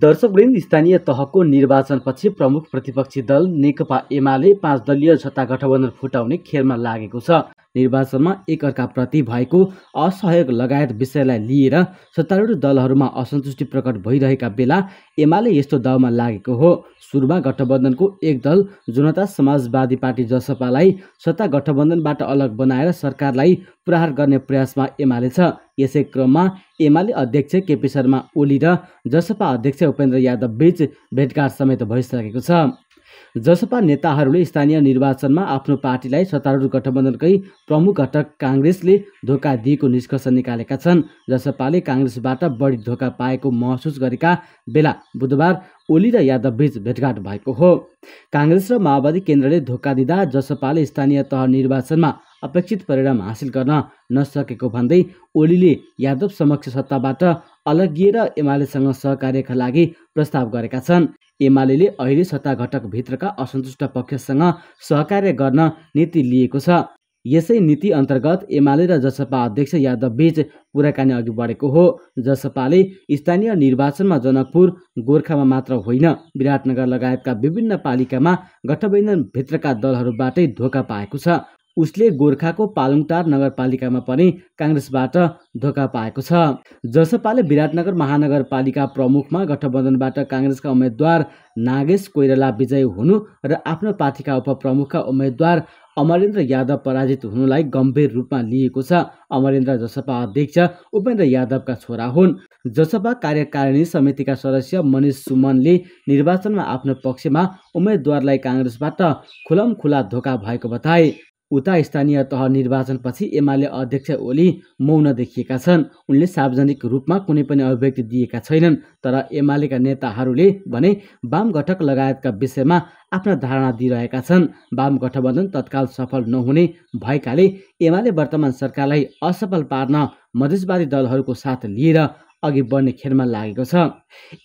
दर्शकवृन्द स्थानीय तहको निर्वाचनपछि प्रमुख प्रतिपक्षी दल नेकपा एमाले पाँच दलीय जत्ता गठबन्धन फुटाउने खेलमा लागेको छ निर्वाचनमा एकअर्काप्रति भएको असहयोग लगायत विषयलाई लिएर सत्तारूढ दलहरूमा असन्तुष्टि प्रकट भइरहेका बेला एमाले यस्तो दाउमा लागेको हो सुरुमा गठबन्धनको एक दल जनता समाजवादी पार्टी जसपालाई सत्ता गठबन्धनबाट अलग बनाएर सरकारलाई प्रहार गर्ने प्रयासमा एमाले छ यसै क्रममा एमाले अध्यक्ष केपी शर्मा ओली र जसपा अध्यक्ष उपेन्द्र यादव बीच भेटघाट समेत भइसकेको छ जसपा नेताहरूले स्थानीय निर्वाचनमा आफ्नो पार्टीलाई सत्तारूढ गठबन्धनकै प्रमुख घटक काङ्ग्रेसले धोका दिएको निष्कर्ष निकालेका छन् जसपाले काङ्ग्रेसबाट बढी धोका पाएको महसुस गरेका बेला बुधबार ओली र यादवबीच भेटघाट भएको हो काङ्ग्रेस र माओवादी केन्द्रले धोका दिँदा जसपाले स्थानीय तह निर्वाचनमा अपेक्षित परिणाम हासिल गर्न नसकेको भन्दै ओलीले यादव समक्ष सत्ताबाट अलगिएर एमालेसँग सहकार्यका लागि प्रस्ताव गरेका छन् एमाले अहिले सत्ता घटकभित्रका असन्तुष्ट पक्षसँग सहकार्य गर्न नीति लिएको छ यसै नीति अन्तर्गत एमाले र जसपा अध्यक्ष यादव बीच कुराकानी अघि बढेको हो जसपाले स्थानीय निर्वाचनमा जनकपुर गोर्खामा मात्र होइन विराटनगर लगायतका विभिन्न पालिकामा गठबन्धनभित्रका दलहरूबाटै धोका पाएको छ उसले गोर्खाको पालुङटार नगरपालिकामा पनि काङ्ग्रेसबाट धोका पाएको छ जसपाले विराटनगर महानगरपालिका प्रमुखमा गठबन्धनबाट काङ्ग्रेसका उम्मेद्वार नागेश कोइराला विजयी हुनु र आफ्नो पार्टीका उपप्रमुखका उम्मेद्वार अमरेन्द्र यादव पराजित हुनुलाई गम्भीर रूपमा लिएको छ अमरेन्द्र जसपा अध्यक्ष उपेन्द्र यादवका छोरा हुन् जसपा कार्यकारिणी समितिका सदस्य मनिष सुमनले निर्वाचनमा आफ्नो पक्षमा उम्मेद्वारलाई काङ्ग्रेसबाट खुलम खुला धोका भएको बताए उता स्थानीय तह निर्वाचनपछि एमाले अध्यक्ष ओली मौन देखिएका छन् उनले सार्वजनिक रूपमा कुनै पनि अभिव्यक्ति दिएका छैनन् तर एमालेका नेताहरूले भने वाम घटक लगायतका विषयमा आफ्ना धारणा दिइरहेका छन् वाम गठबन्धन तत्काल सफल नहुने भएकाले एमाले वर्तमान सरकारलाई असफल पार्न मधेसवादी दलहरूको साथ लिएर अघि बढ्ने खेलमा लागेको छ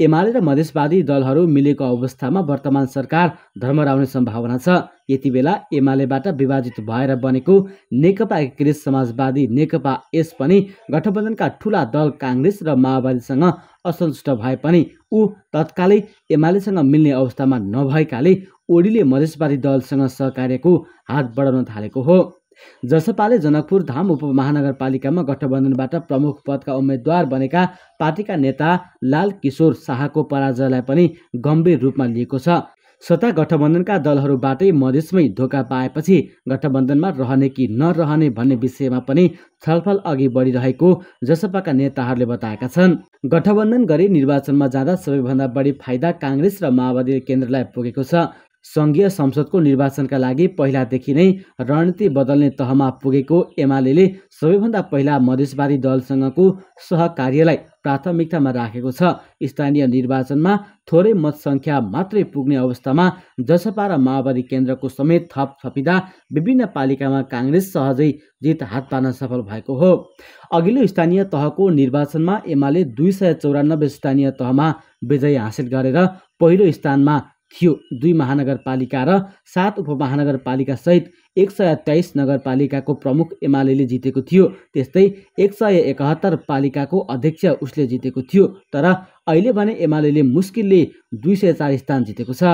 एमाले र मधेसवादी दलहरू मिलेको अवस्थामा वर्तमान सरकार धर्मराउने सम्भावना छ यति बेला एमालेबाट विभाजित भएर बनेको नेकपा एकीकृत समाजवादी नेकपा एस पनि गठबन्धनका ठुला दल काङ्ग्रेस र माओवादीसँग असन्तुष्ट भए पनि ऊ तत्कालै एमालेसँग मिल्ने अवस्थामा नभएकाले ओलीले मधेसवादी दलसँग सहकार्यको हात बढाउन थालेको हो जसपाले जनकपुर धाम उपमहानगरपालिकामा गठबन्धनबाट प्रमुख पदका उम्मेद्वार बनेका पार्टीका नेता लाल किशोर शाहको पराजयलाई पनि गम्भीर रूपमा लिएको छ सत्ता गठबन्धनका दलहरूबाटै मधेसमै धोका पाएपछि गठबन्धनमा रहने कि नरहने भन्ने विषयमा पनि छलफल अघि बढिरहेको जसपाका नेताहरूले बताएका छन् गठबन्धन गरी निर्वाचनमा जाँदा सबैभन्दा बढी फाइदा काङ्ग्रेस र माओवादी केन्द्रलाई पुगेको छ सङ्घीय संसदको निर्वाचनका लागि पहिलादेखि नै रणनीति बदल्ने तहमा पुगेको एमाले सबैभन्दा पहिला मधेसवादी दलसँगको सहकार्यलाई प्राथमिकतामा राखेको छ स्थानीय निर्वाचनमा थोरै मतसङ्ख्या मात्रै पुग्ने अवस्थामा जसपा र माओवादी केन्द्रको समेत थप थपिँदा विभिन्न पालिकामा काङ्ग्रेस सहजै जित हात पार्न सफल भएको हो अघिल्लो स्थानीय तहको निर्वाचनमा एमाले दुई सय चौरानब्बे स्थानीय तहमा विजय हासिल गरेर पहिलो स्थानमा थियो दुई महानगरपालिका र सात उपमहानगरपालिकासहित एक सय तेइस नगरपालिकाको प्रमुख एमाले जितेको थियो त्यस्तै एक सय एकहत्तर पालिकाको अध्यक्ष उसले जितेको थियो तर अहिले भने एमाले मुस्किलले दुई सय चार स्थान जितेको छ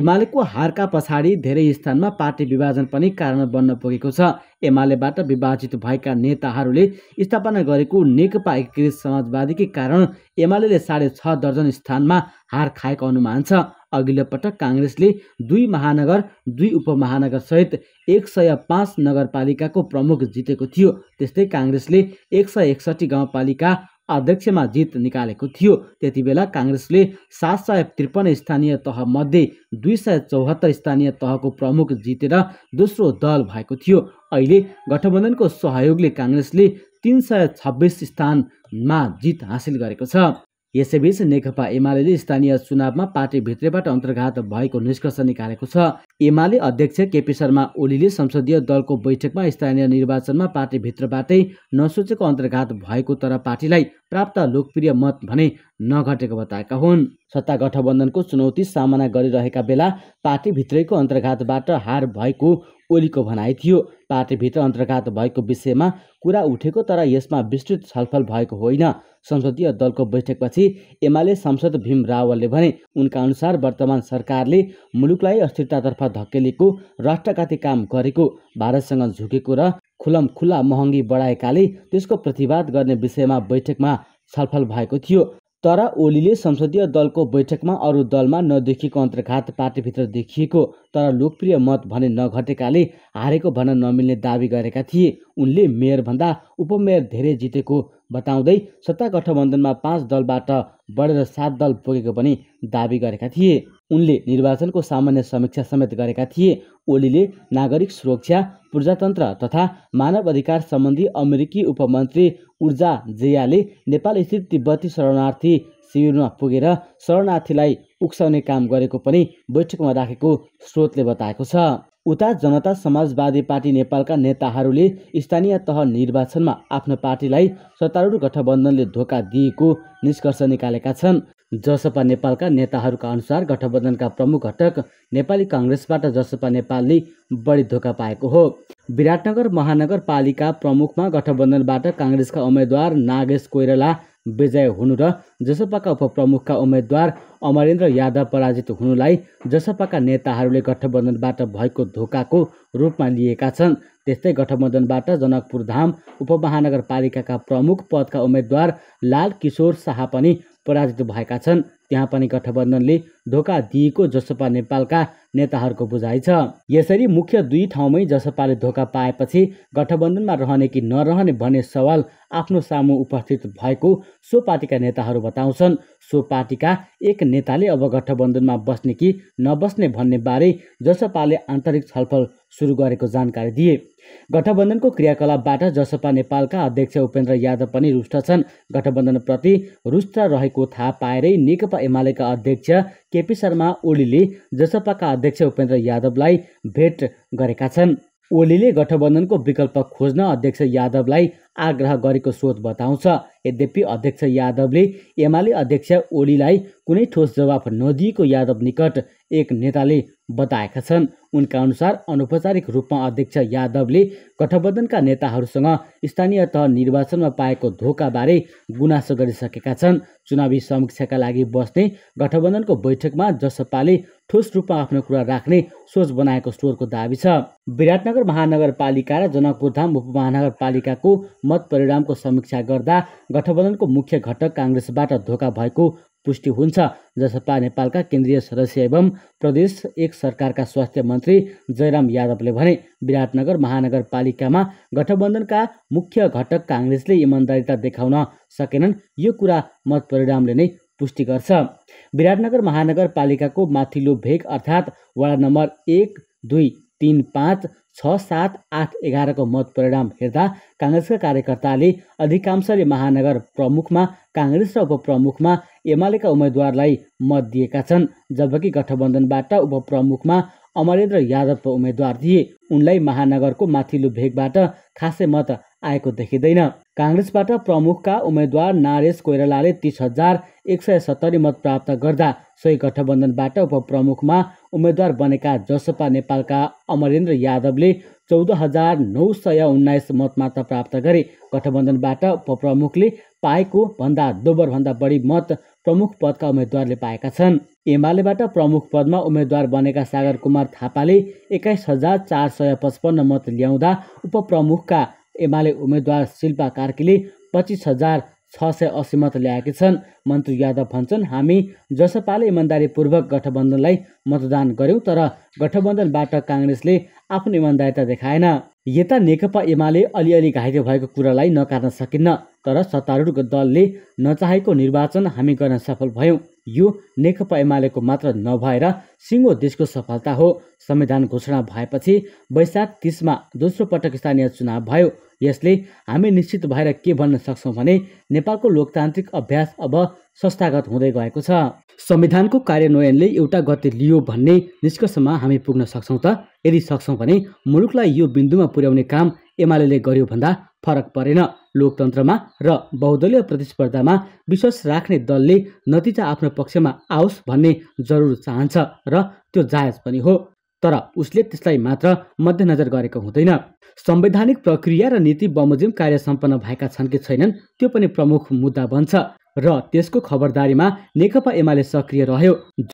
एमालेको हारका पछाडि धेरै स्थानमा पार्टी विभाजन पनि कारण बन्न पुगेको छ एमालेबाट विभाजित भएका नेताहरूले स्थापना गरेको नेकपा एकीकृत समाजवादीकै कारण एमाले साढे छ दर्जन स्थानमा हार खाएको अनुमान छ अघिल्लो पटक काङ्ग्रेसले दुई महानगर दुई उपमहानगरसहित एक सय पाँच नगरपालिकाको प्रमुख जितेको थियो त्यस्तै काङ्ग्रेसले एक सय एकसट्ठी गाउँपालिका अध्यक्षमा जित निकालेको थियो त्यति बेला काङ्ग्रेसले सात सय त्रिपन्न स्थानीय तहमध्ये दुई सय चौहत्तर स्थानीय तहको प्रमुख जितेर दोस्रो दल भएको थियो अहिले गठबन्धनको सहयोगले काङ्ग्रेसले तिन सय छब्बिस स्थानमा जित हासिल गरेको छ यसैबीच नेकपा एमाले स्थानीय चुनावमा पार्टीभित्रैबाट अन्तर्घात भएको निष्कर्ष निकालेको छ एमाले अध्यक्ष केपी शर्मा ओलीले संसदीय दलको बैठकमा स्थानीय निर्वाचनमा पार्टीभित्रबाटै नसोचेको अन्तर्घात भएको तर पार्टीलाई प्राप्त लोकप्रिय मत भने नघटेको बताएका हुन् सत्ता गठबन्धनको चुनौती सामना गरिरहेका बेला पार्टीभित्रैको अन्तर्घातबाट हार भएको ओलीको भनाइ थियो पार्टीभित्र अन्तर्घात भएको विषयमा कुरा उठेको तर यसमा विस्तृत छलफल भएको होइन संसदीय दलको बैठकपछि एमाले सांसद भीम रावलले भने उनका अनुसार वर्तमान सरकारले मुलुकलाई अस्थिरतातर्फ धकेलेको राष्ट्रघाती काम गरेको भारतसँग झुकेको र खुलम खुला महँगी बढाएकाले त्यसको प्रतिवाद गर्ने विषयमा बैठकमा छलफल भएको थियो तर ओलीले संसदीय दलको बैठकमा अरू दलमा नदेखिएको अन्तर्घात पार्टीभित्र देखिएको तर लोकप्रिय मत भने नघटेकाले हारेको भन्न नमिल्ने दावी गरेका थिए उनले मेयरभन्दा उपमेयर धेरै जितेको बताउँदै सत्ता गठबन्धनमा पाँच दलबाट बढेर सात दल पुगेको पनि दावी गरेका थिए उनले निर्वाचनको सामान्य समीक्षा समेत गरेका थिए ओलीले नागरिक सुरक्षा प्रजातन्त्र तथा मानव अधिकार सम्बन्धी अमेरिकी उपमन्त्री ऊर्जा जेयाले नेपाल स्थित तिब्बती शरणार्थी शिविरमा पुगेर शरणार्थीलाई उक्साउने काम गरेको पनि बैठकमा राखेको स्रोतले बताएको छ उता जनता समाजवादी पार्टी नेपालका नेताहरूले स्थानीय तह निर्वाचनमा आफ्नो पार्टीलाई सत्तारूढ गठबन्धनले धोका दिएको निष्कर्ष निकालेका छन् जसपा नेपालका नेताहरूका अनुसार गठबन्धनका प्रमुख घटक नेपाली काङ्ग्रेसबाट जसपा नेपालले बढी धोका पाएको हो विराटनगर महानगरपालिका प्रमुखमा गठबन्धनबाट काङ्ग्रेसका उम्मेद्वार नागेश कोइराला विजय हुनु र जसपाका उपप्रमुखका उम्मेद्वार अमरेन्द्र यादव पराजित हुनुलाई जसपाका नेताहरूले गठबन्धनबाट भएको धोकाको रूपमा लिएका छन् त्यस्तै गठबन्धनबाट जनकपुर धाम उपमहानगरपालिकाका प्रमुख पदका उम्मेद्वार लाल किशोर शाह पनि पराजित भएका छन् त्यहाँ पनि गठबन्धनले धोका दिएको जसपा नेपालका नेताहरूको बुझाइ छ यसरी मुख्य दुई ठाउँमै जसपाले धोका पाएपछि गठबन्धनमा रहने कि नरहने भन्ने सवाल आफ्नो सामु उपस्थित भएको सो पार्टीका नेताहरू बताउँछन् सो पार्टीका एक नेताले अब गठबन्धनमा बस्ने कि नबस्ने भन्ने बारे जसपाले आन्तरिक छलफल सुरु गरेको जानकारी दिए गठबन्धनको क्रियाकलापबाट जसपा नेपालका अध्यक्ष उपेन्द्र यादव पनि रुष्ट छन् गठबन्धनप्रति रुष्ट रहेको थाहा पाएरै नेकपा एमालेका अध्यक्ष केपी शर्मा ओलीले जसपाका अध्यक्ष उपेन्द्र यादवलाई भेट गरेका छन् ओलीले गठबन्धनको विकल्प खोज्न अध्यक्ष यादवलाई आग्रह गरेको स्रोत बताउँछ यद्यपि अध्यक्ष यादवले एमाले अध्यक्ष ओलीलाई कुनै ठोस जवाफ नदिएको यादव निकट एक नेताले बताएका छन् उनका अनुसार अनौपचारिक रूपमा अध्यक्ष यादवले गठबन्धनका नेताहरूसँग स्थानीय तह निर्वाचनमा पाएको धोकाबारे गुनासो गरिसकेका छन् चुनावी समीक्षाका लागि बस्ने गठबन्धनको बैठकमा जसपाले ठोस रूपमा आफ्नो कुरा राख्ने सोच बनाएको स्वरको दावी छ विराटनगर महानगरपालिका र जनकपुरधाम उपमहानगरपालिकाको मत परिणामको समीक्षा गर्दा गठबन्धनको मुख्य घटक काङ्ग्रेसबाट धोका भएको पुष्टि हुन्छ जसपा नेपालका केन्द्रीय सदस्य एवं प्रदेश एक सरकारका स्वास्थ्य मन्त्री जयराम यादवले भने विराटनगर महानगरपालिकामा गठबन्धनका मुख्य घटक काङ्ग्रेसले इमान्दारिता देखाउन सकेनन् यो कुरा मतपरिणामले नै पुष्टि गर्छ विराटनगर महानगरपालिकाको माथिल्लो भेग अर्थात् वडा नम्बर एक दुई तिन पाँच छ सात आठ एघारको मत परिणाम हेर्दा काङ्ग्रेसका कार्यकर्ताले अधिकांशले महानगर प्रमुखमा काङ्ग्रेस र उपप्रमुखमा एमालेका उम्मेद्वारलाई मत दिएका छन् जबकि गठबन्धनबाट उपप्रमुखमा अमरेन्द्र यादवको उम्मेद्वार दिए उनलाई महानगरको माथिल्लो भेगबाट खासै मत आएको देखिँदैन काङ्ग्रेसबाट प्रमुखका उम्मेद्वार नारेश कोइरालाले तिस हजार एक सय सत्तरी मत प्राप्त गर्दा सोही गठबन्धनबाट उपप्रमुखमा उम्मेद्वार बनेका जसपा नेपालका अमरेन्द्र यादवले चौध हजार नौ सय उन्नाइस मत मात्र प्राप्त गरे गठबन्धनबाट उपप्रमुखले पाएको भन्दा दोबरभन्दा बढी मत प्रमुख पदका उम्मेद्वारले पाएका छन् एमालेबाट प्रमुख पदमा उम्मेद्वार बनेका सागर कुमार थापाले एक्काइस हजार चार सय पचपन्न मत ल्याउँदा उपप्रमुखका एमाले उम्मेद्वार शिल्पा कार्कीले पच्चिस हजार छ सय असी मत ल्याएकी छन् मन्त्री यादव भन्छन् हामी जसपाले इमान्दारीपूर्वक गठबन्धनलाई मतदान गऱ्यौँ तर गठबन्धनबाट काङ्ग्रेसले आफ्नो इमान्दारिता देखाएन यता नेकपा एमाले अलिअलि घाइते भएको कुरालाई नकार्न सकिन्न तर सत्तारूढ दलले नचाहेको निर्वाचन हामी गर्न सफल भयौँ यो नेकपा एमालेको मात्र नभएर सिङ्गो देशको सफलता हो संविधान घोषणा भएपछि वैशाख तिसमा दोस्रो पटक स्थानीय चुनाव भयो यसले हामी निश्चित भएर के भन्न सक्छौँ भने नेपालको लोकतान्त्रिक अभ्यास अब संस्थागत हुँदै गएको छ संविधानको कार्यान्वयनले एउटा गति लियो भन्ने निष्कर्षमा हामी पुग्न सक्छौँ त यदि सक्छौँ भने मुलुकलाई यो बिन्दुमा पुर्याउने काम एमाले गर्यो भन्दा फरक परेन लोकतन्त्रमा र बहुदलीय प्रतिस्पर्धामा विश्वास राख्ने दलले नतिजा आफ्नो पक्षमा आओस् भन्ने जरुर चाहन्छ र त्यो जायज पनि हो तर उसले त्यसलाई मात्र मध्यनजर गरेको हुँदैन संवैधानिक प्रक्रिया र नीति बमोजिम कार्य सम्पन्न भएका छन् कि छैनन् त्यो पनि प्रमुख मुद्दा बन्छ र त्यसको खबरदारीमा नेकपा एमाले सक्रिय रह्यो